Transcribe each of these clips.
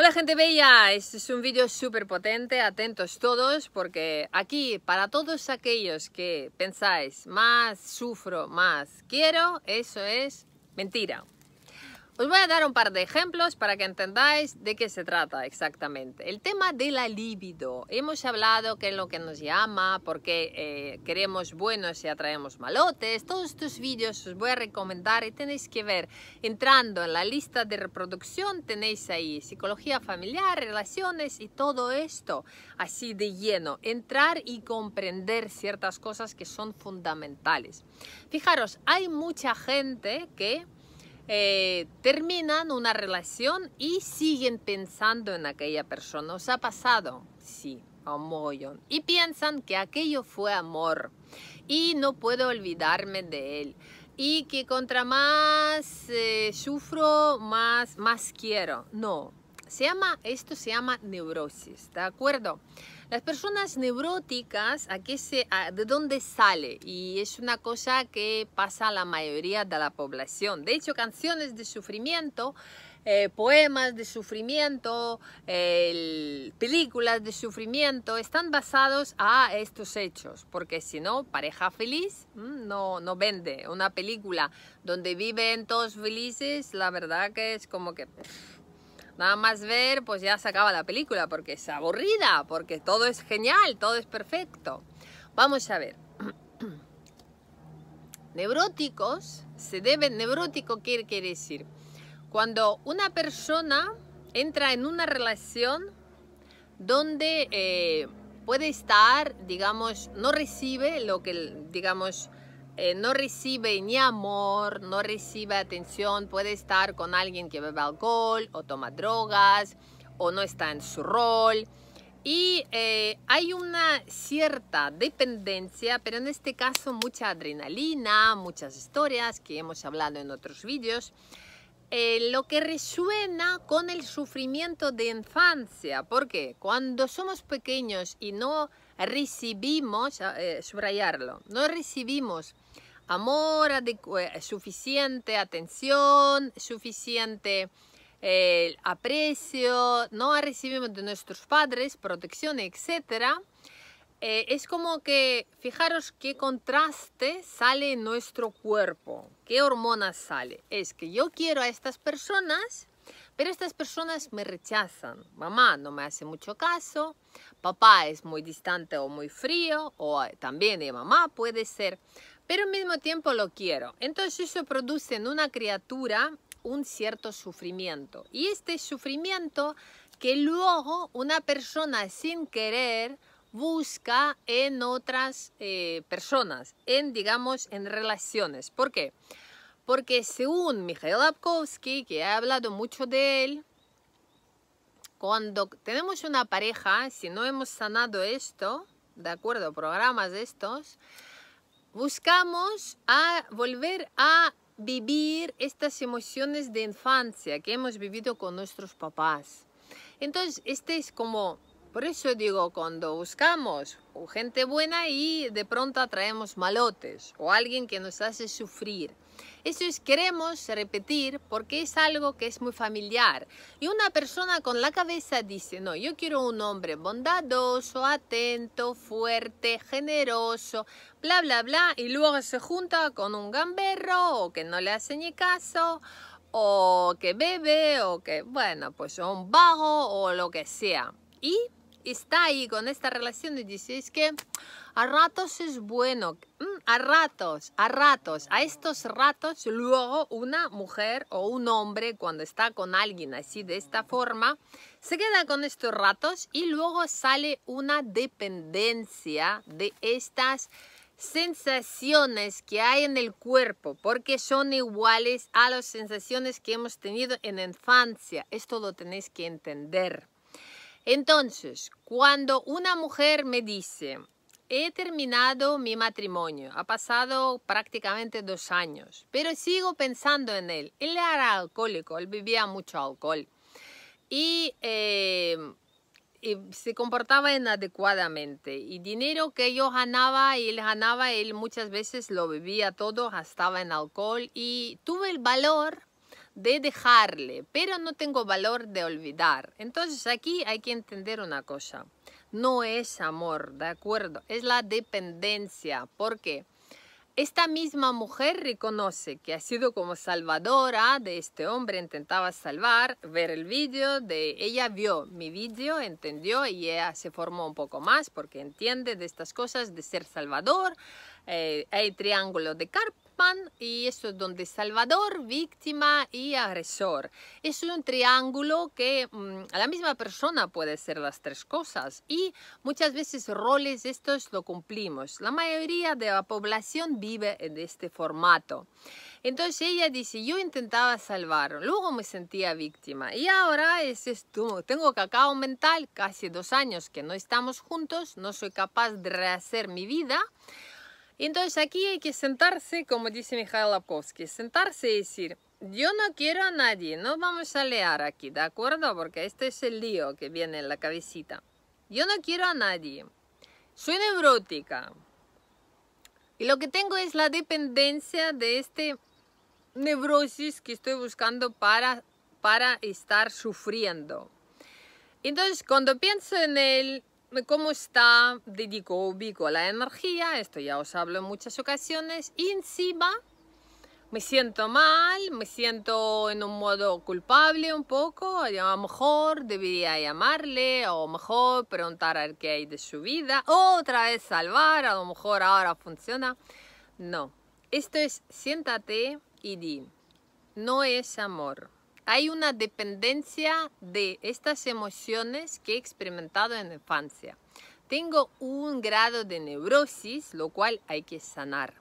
Hola gente bella, este es un vídeo súper potente, atentos todos porque aquí para todos aquellos que pensáis más sufro, más quiero, eso es mentira. Os voy a dar un par de ejemplos para que entendáis de qué se trata exactamente. El tema de la libido. Hemos hablado que es lo que nos llama, porque eh, queremos buenos y atraemos malotes. Todos estos vídeos os voy a recomendar y tenéis que ver. Entrando en la lista de reproducción tenéis ahí psicología familiar, relaciones y todo esto así de lleno. Entrar y comprender ciertas cosas que son fundamentales. Fijaros, hay mucha gente que eh, terminan una relación y siguen pensando en aquella persona. ¿Os ha pasado? Sí, a un Y piensan que aquello fue amor y no puedo olvidarme de él. Y que contra más eh, sufro, más, más quiero. No, se llama, esto se llama neurosis, ¿de acuerdo? Las personas neuróticas, ¿a ¿de dónde sale? Y es una cosa que pasa a la mayoría de la población. De hecho, canciones de sufrimiento eh, poemas de sufrimiento, películas de sufrimiento, están basados a estos hechos, porque si no, pareja feliz mm, no, no vende. Una película donde viven todos felices, la verdad que es como que Nada más ver, pues ya se acaba la película porque es aburrida, porque todo es genial, todo es perfecto. Vamos a ver. Neuróticos se deben, neurótico qué quiere decir, cuando una persona entra en una relación donde eh, puede estar, digamos, no recibe lo que, digamos, eh, no recibe ni amor, no recibe atención, puede estar con alguien que bebe alcohol o toma drogas o no está en su rol. Y eh, hay una cierta dependencia, pero en este caso mucha adrenalina, muchas historias que hemos hablado en otros vídeos. Eh, lo que resuena con el sufrimiento de infancia, porque cuando somos pequeños y no recibimos, subrayarlo, no recibimos amor eh, suficiente, atención suficiente, eh, aprecio, no recibimos de nuestros padres protección, etc. Eh, es como que, fijaros qué contraste sale en nuestro cuerpo, qué hormonas sale. Es que yo quiero a estas personas, pero estas personas me rechazan. Mamá no me hace mucho caso, papá es muy distante o muy frío, o también de mamá puede ser pero al mismo tiempo lo quiero. Entonces eso produce en una criatura un cierto sufrimiento. Y este sufrimiento que luego una persona sin querer busca en otras eh, personas, en, digamos, en relaciones. ¿Por qué? Porque según Mikhail apkowski que ha hablado mucho de él, cuando tenemos una pareja, si no hemos sanado esto, ¿de acuerdo? Programas de estos, buscamos a volver a vivir estas emociones de infancia que hemos vivido con nuestros papás. Entonces, este es como, por eso digo, cuando buscamos gente buena y de pronto traemos malotes o alguien que nos hace sufrir. Eso es, queremos repetir porque es algo que es muy familiar. Y una persona con la cabeza dice, no, yo quiero un hombre bondadoso, atento, fuerte, generoso, bla, bla, bla. Y luego se junta con un gamberro o que no le hace ni caso o que bebe o que, bueno, pues un vago o lo que sea. Y está ahí con esta relación y dice, es que a ratos es bueno. Mm, a ratos, a ratos. A estos ratos, luego una mujer o un hombre, cuando está con alguien así de esta forma, se queda con estos ratos y luego sale una dependencia de estas sensaciones que hay en el cuerpo, porque son iguales a las sensaciones que hemos tenido en la infancia. Esto lo tenéis que entender. Entonces, cuando una mujer me dice, He terminado mi matrimonio, ha pasado prácticamente dos años, pero sigo pensando en él. Él era alcohólico, él bebía mucho alcohol em, y, se comportaba inadecuadamente. Y dinero que yo ganaba y él ganaba, él muchas veces lo bebía todo, gastaba en alcohol y tuve el valor de dejarle, pero no tengo valor de olvidar. Entonces aquí hay que entender una cosa no es amor, ¿de acuerdo? Es la dependencia, porque esta misma mujer reconoce que ha sido como salvadora de este hombre, intentaba salvar, ver el vídeo de ella, vio mi vídeo, entendió y ella se formó un poco más porque entiende de estas cosas de ser salvador, eh, hay triángulo de carpa y eso es donde Salvador, víctima y agresor. Es un triángulo que mm, a la misma persona puede ser las tres cosas y muchas veces roles estos lo cumplimos. La mayoría de la población vive en este formato. Entonces ella dice, yo intentaba salvar, luego me sentía víctima y ahora es esto, tengo cacao mental, casi dos años que no estamos juntos, no soy capaz de rehacer mi vida. Entonces aquí hay que sentarse, como dice Mikhail Lapkovsky, sentarse y decir, yo no quiero a nadie, no vamos a leer aquí, ¿de acuerdo? Porque este es el lío que viene en la cabecita. Yo no quiero a nadie, soy neurótica. Y lo que tengo es la dependencia de este neurosis que estoy buscando para, para estar sufriendo. Entonces, cuando pienso en él, cómo está, dedico, ubico la energía, esto ya os hablo en muchas ocasiones, y encima me siento mal, me siento en un modo culpable un poco, a lo mejor debería llamarle, o mejor preguntar al qué hay de su vida, otra vez salvar, a lo mejor ahora funciona. No, esto es siéntate y di, no es amor, hay una dependencia de estas emociones que he experimentado en infancia. Tengo un grado de neurosis, lo cual hay que sanar.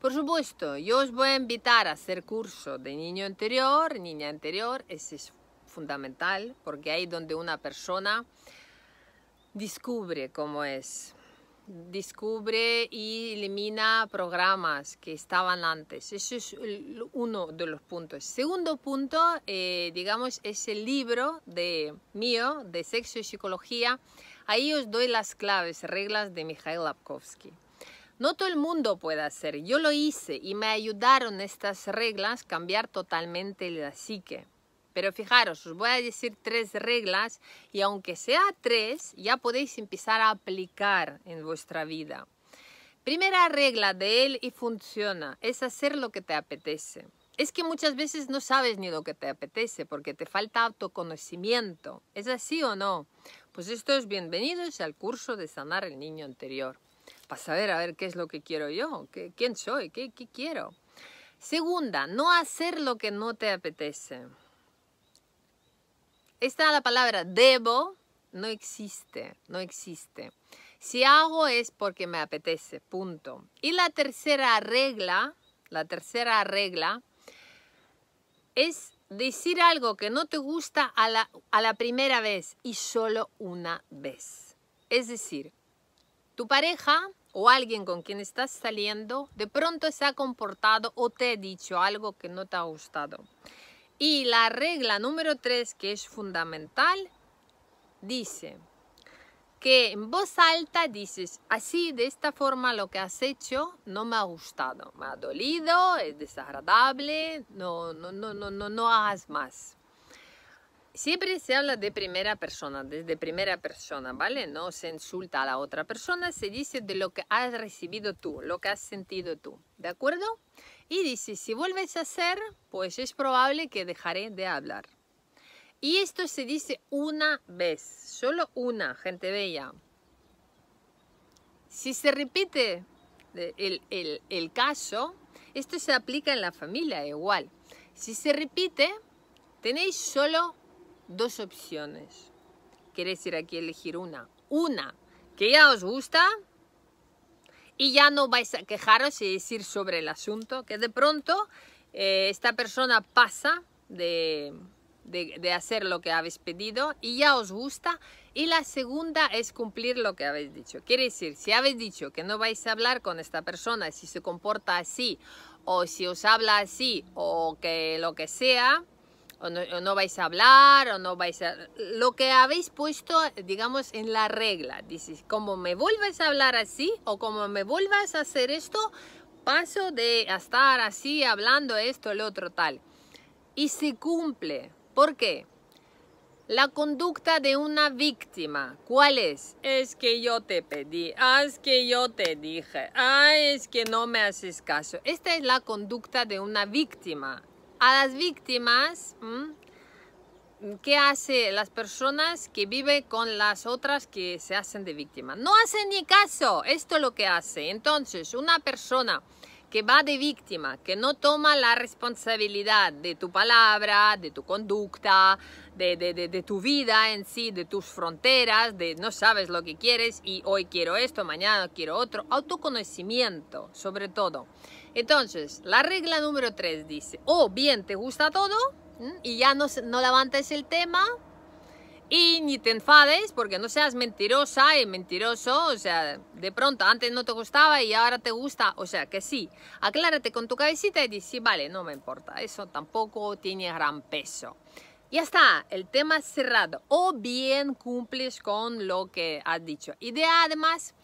Por supuesto, yo os voy a invitar a hacer curso de niño anterior, niña anterior. ese es fundamental, porque ahí donde una persona descubre cómo es descubre y elimina programas que estaban antes. Eso es uno de los puntos. Segundo punto, eh, digamos, es el libro de mío de sexo y psicología. Ahí os doy las claves, reglas de Mikhail Lapkovsky. No todo el mundo puede hacer. Yo lo hice y me ayudaron estas reglas a cambiar totalmente la psique. Pero fijaros, os voy a decir tres reglas y aunque sea tres, ya podéis empezar a aplicar en vuestra vida. Primera regla de él y funciona es hacer lo que te apetece. Es que muchas veces no sabes ni lo que te apetece porque te falta autoconocimiento. ¿Es así o no? Pues esto es bienvenidos al curso de sanar el niño anterior. Para saber a ver qué es lo que quiero yo, qué, quién soy, qué quiero. Segunda, no hacer lo que no te apetece. Esta la palabra debo, no existe, no existe. Si hago es porque me apetece, punto. Y la tercera regla, la tercera regla es decir algo que no te gusta a la, a la primera vez y solo una vez. Es decir, tu pareja o alguien con quien estás saliendo de pronto se ha comportado o te ha dicho algo que no te ha gustado. Y la regla número 3, que es fundamental, dice que en voz alta dices, así, de esta forma lo que has hecho no me ha gustado, me ha dolido, es desagradable, no, no, no, no, no, no hagas más. Siempre se habla de primera persona, desde primera persona, ¿vale? No se insulta a la otra persona, se dice de lo que has recibido tú, lo que has sentido tú, ¿de acuerdo? Y dice, si vuelves a hacer, pues es probable que dejaré de hablar. Y esto se dice una vez, solo una, gente bella. Si se repite el, el caso, esto se aplica en la familia igual. Si se repite, tenéis solo dos opciones. Queréis ir aquí a elegir una. Una que ya os gusta y ya no vais a quejaros y decir sobre el asunto, que de pronto eh, esta persona pasa de, de, hacer lo que habéis pedido y ya os gusta. Y la segunda es cumplir lo que habéis dicho. Quiere decir, si habéis dicho que no vais a hablar con esta persona, si se comporta así o si os habla así o que lo que sea, o no, vais a hablar, o no vais a... Lo que habéis puesto, digamos, en la regla. Dices, como me vuelvas a hablar así, o como me vuelvas a hacer esto, paso de estar así hablando esto, el otro, tal. Y se cumple. ¿Por qué? La conducta de una víctima, ¿cuál es? Es que yo te pedí, ah, es que yo te dije, ah, es que no me haces caso. Esta es la conducta de una víctima a las víctimas mm, ¿qué hace las personas que viven con las otras que se hacen de víctima. No hacen ni caso, esto es lo que hace. Entonces, una persona que va de víctima, que no toma la responsabilidad de tu palabra, de tu conducta, de, de, de, de, tu vida en sí, de tus fronteras, de no sabes lo que quieres y hoy quiero esto, mañana quiero otro, autoconocimiento sobre todo. Entonces, la regla número 3 dice, o bien te gusta todo y ya no, no levantes el tema y ni te enfades porque no seas mentirosa y mentiroso, o sea, de pronto antes no te gustaba y ahora te gusta, o sea, que sí, aclárate con tu cabecita y dices, vale, no me importa, eso tampoco tiene gran peso. Ya está, el tema cerrado. O bien cumples con lo que has dicho. Y de además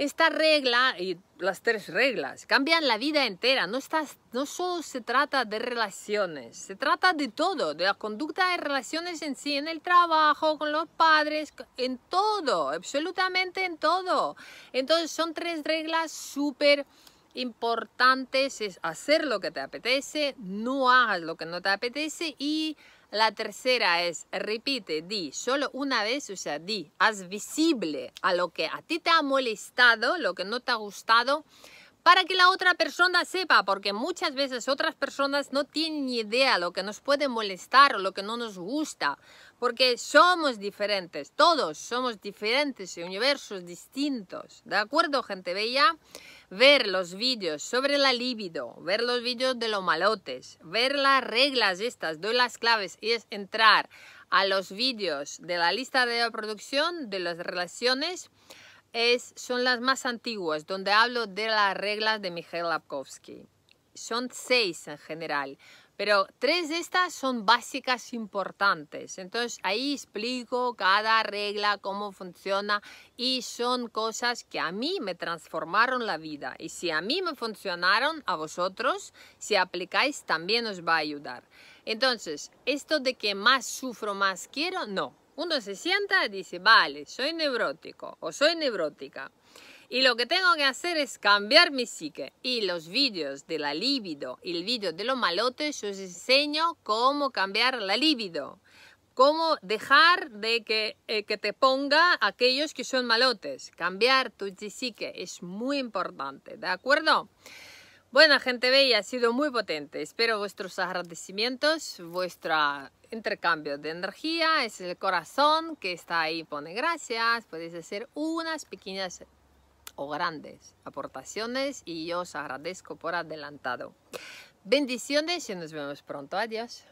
esta regla y las tres reglas cambian la vida entera. No, no solo se trata de relaciones, se trata de todo, de la conducta de relaciones en sí, en el trabajo, con los padres, en todo, absolutamente en todo. Entonces son tres reglas súper importantes. Es hacer lo que te apetece, no hagas lo que no te apetece y la tercera es, repite, di, solo una vez, o sea, di, haz visible a lo que a ti te ha molestado, lo que no te ha gustado, para que la otra persona sepa, porque muchas veces otras personas no tienen ni idea lo que nos puede molestar o lo que no nos gusta, porque somos diferentes, todos somos diferentes y universos distintos, ¿de acuerdo, gente bella? ver los vídeos sobre la libido, ver los vídeos de los malotes, ver las reglas estas, doy las claves y es entrar a los vídeos de la lista de producción de las relaciones es, son las más antiguas, donde hablo de las reglas de Mikhail Lapkovsky. Son seis en general. Pero tres de estas son básicas importantes. Entonces ahí explico cada regla, cómo funciona y son cosas que a mí me transformaron la vida. Y si a mí me funcionaron, a vosotros, si aplicáis, también os va a ayudar. Entonces, esto de que más sufro, más quiero, no. Uno se sienta y dice, vale, soy neurótico o soy neurótica y lo que tengo que hacer es cambiar mi psique. Y los vídeos de la libido y el vídeo de los malotes, os enseño cómo cambiar la libido. Cómo dejar de que, eh, que te ponga aquellos que son malotes. Cambiar tu psique es muy importante, ¿de acuerdo? Bueno, gente bella, ha sido muy potente. Espero vuestros agradecimientos, vuestro intercambio de energía. Es el corazón que está ahí, pone gracias. Podéis hacer unas pequeñas grandes aportaciones y yo os agradezco por adelantado. Bendiciones y nos vemos pronto. Adiós.